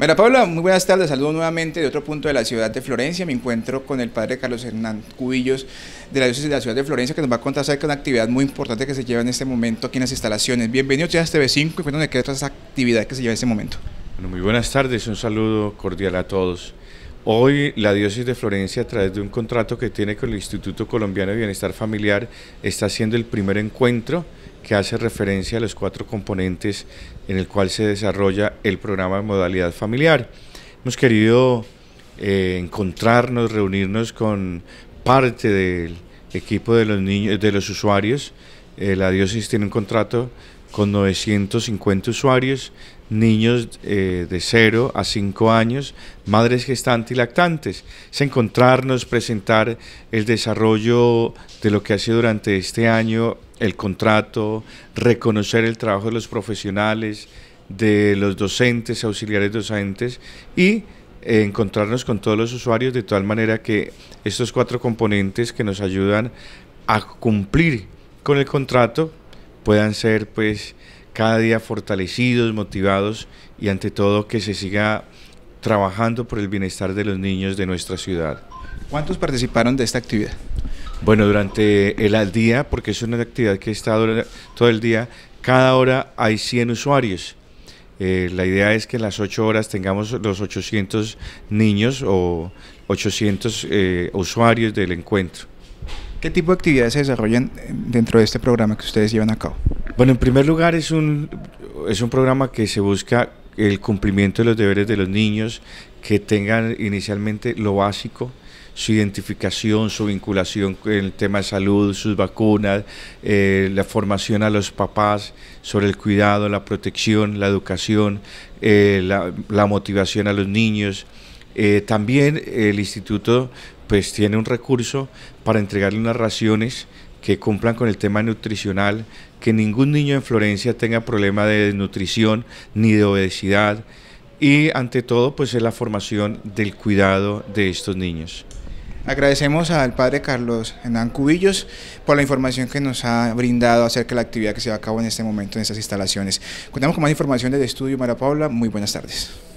María Paula, muy buenas tardes. Saludo nuevamente de otro punto de la ciudad de Florencia. Me encuentro con el padre Carlos Hernán Cubillos de la diócesis de la ciudad de Florencia, que nos va a contar acerca de una actividad muy importante que se lleva en este momento aquí en las instalaciones. Bienvenido a TV5 este y cuéntanos de qué es actividad que se lleva en este momento. Bueno, muy buenas tardes. Un saludo cordial a todos. Hoy la diócesis de Florencia, a través de un contrato que tiene con el Instituto Colombiano de Bienestar Familiar, está haciendo el primer encuentro que hace referencia a los cuatro componentes en el cual se desarrolla el programa de modalidad familiar. Hemos querido eh, encontrarnos, reunirnos con parte del equipo de los niños, de los usuarios. Eh, la diócesis tiene un contrato con 950 usuarios, niños eh, de 0 a 5 años, madres gestantes y lactantes. Es encontrarnos, presentar el desarrollo de lo que ha sido durante este año el contrato, reconocer el trabajo de los profesionales, de los docentes, auxiliares docentes y eh, encontrarnos con todos los usuarios de tal manera que estos cuatro componentes que nos ayudan a cumplir con el contrato puedan ser pues cada día fortalecidos, motivados y ante todo que se siga trabajando por el bienestar de los niños de nuestra ciudad. ¿Cuántos participaron de esta actividad? Bueno, durante el día, porque es una actividad que está todo el día, cada hora hay 100 usuarios. Eh, la idea es que en las 8 horas tengamos los 800 niños o 800 eh, usuarios del encuentro. ¿Qué tipo de actividades se desarrollan eh, dentro de este programa que ustedes llevan a cabo? Bueno, en primer lugar es un, es un programa que se busca el cumplimiento de los deberes de los niños, que tengan inicialmente lo básico, su identificación, su vinculación con el tema de salud, sus vacunas, eh, la formación a los papás sobre el cuidado, la protección, la educación, eh, la, motivación a los niños. Eh, también el instituto pues tiene un recurso para entregarle unas raciones que cumplan con el tema nutricional, que ningún niño en Florencia tenga problema de desnutrición ni de obesidad y ante todo pues es la formación del cuidado de estos niños. Agradecemos al padre Carlos Hernán Cubillos por la información que nos ha brindado acerca de la actividad que se va a cabo en este momento en estas instalaciones. Contamos con más información del estudio Mara Paula. Muy buenas tardes.